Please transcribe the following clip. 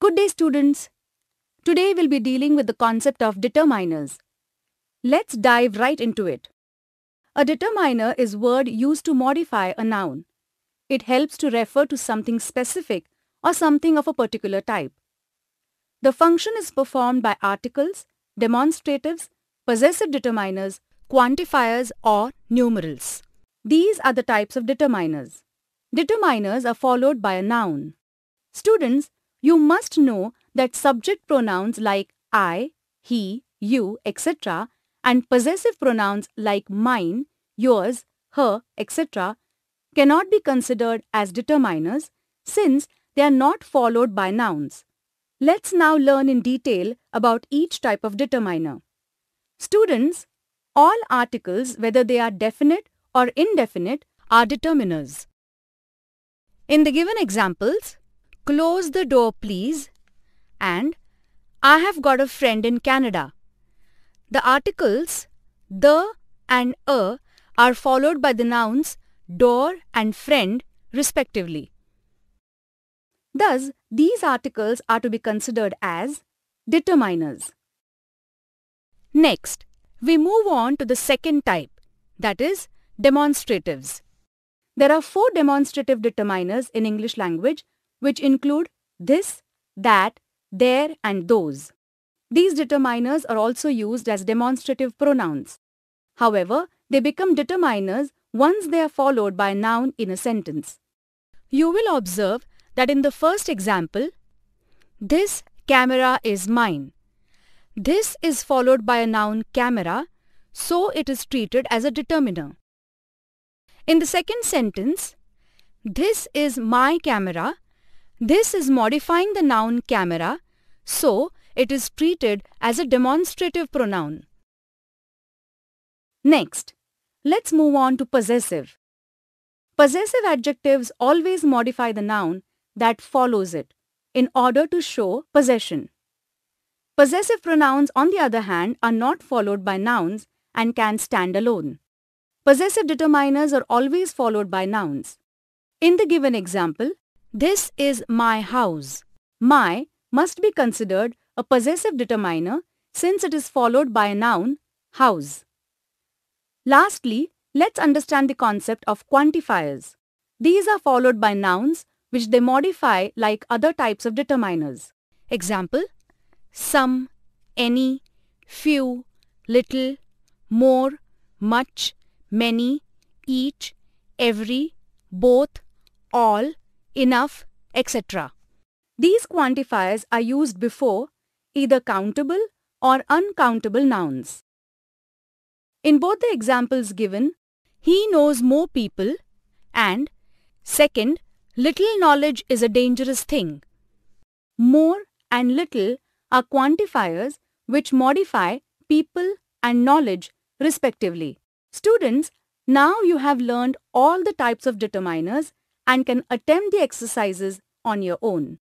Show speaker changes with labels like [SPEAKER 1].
[SPEAKER 1] Good day students. Today we'll be dealing with the concept of determiners. Let's dive right into it. A determiner is word used to modify a noun. It helps to refer to something specific or something of a particular type. The function is performed by articles, demonstratives, possessive determiners, quantifiers or numerals. These are the types of determiners. Determiners are followed by a noun. Students, you must know that subject pronouns like I, he, you, etc. and possessive pronouns like mine, yours, her, etc. cannot be considered as determiners since they are not followed by nouns. Let's now learn in detail about each type of determiner. Students, all articles, whether they are definite or indefinite, are determiners. In the given examples, Close the door please. And I have got a friend in Canada. The articles the and a are followed by the nouns door and friend respectively. Thus, these articles are to be considered as determiners. Next, we move on to the second type, that is, demonstratives. There are four demonstrative determiners in English language which include this, that, there and those. These determiners are also used as demonstrative pronouns. However, they become determiners once they are followed by a noun in a sentence. You will observe that in the first example, this camera is mine. This is followed by a noun camera, so it is treated as a determiner. In the second sentence, this is my camera, this is modifying the noun camera, so it is treated as a demonstrative pronoun. Next, let's move on to possessive. Possessive adjectives always modify the noun that follows it in order to show possession. Possessive pronouns, on the other hand, are not followed by nouns and can stand alone. Possessive determiners are always followed by nouns. In the given example, this is my house. My must be considered a possessive determiner since it is followed by a noun, house. Lastly, let's understand the concept of quantifiers. These are followed by nouns which they modify like other types of determiners. Example, some, any, few, little, more, much, many, each, every, both, all, enough, etc. These quantifiers are used before either countable or uncountable nouns. In both the examples given, he knows more people and second, little knowledge is a dangerous thing. More and little are quantifiers which modify people and knowledge respectively. Students, now you have learned all the types of determiners and can attempt the exercises on your own.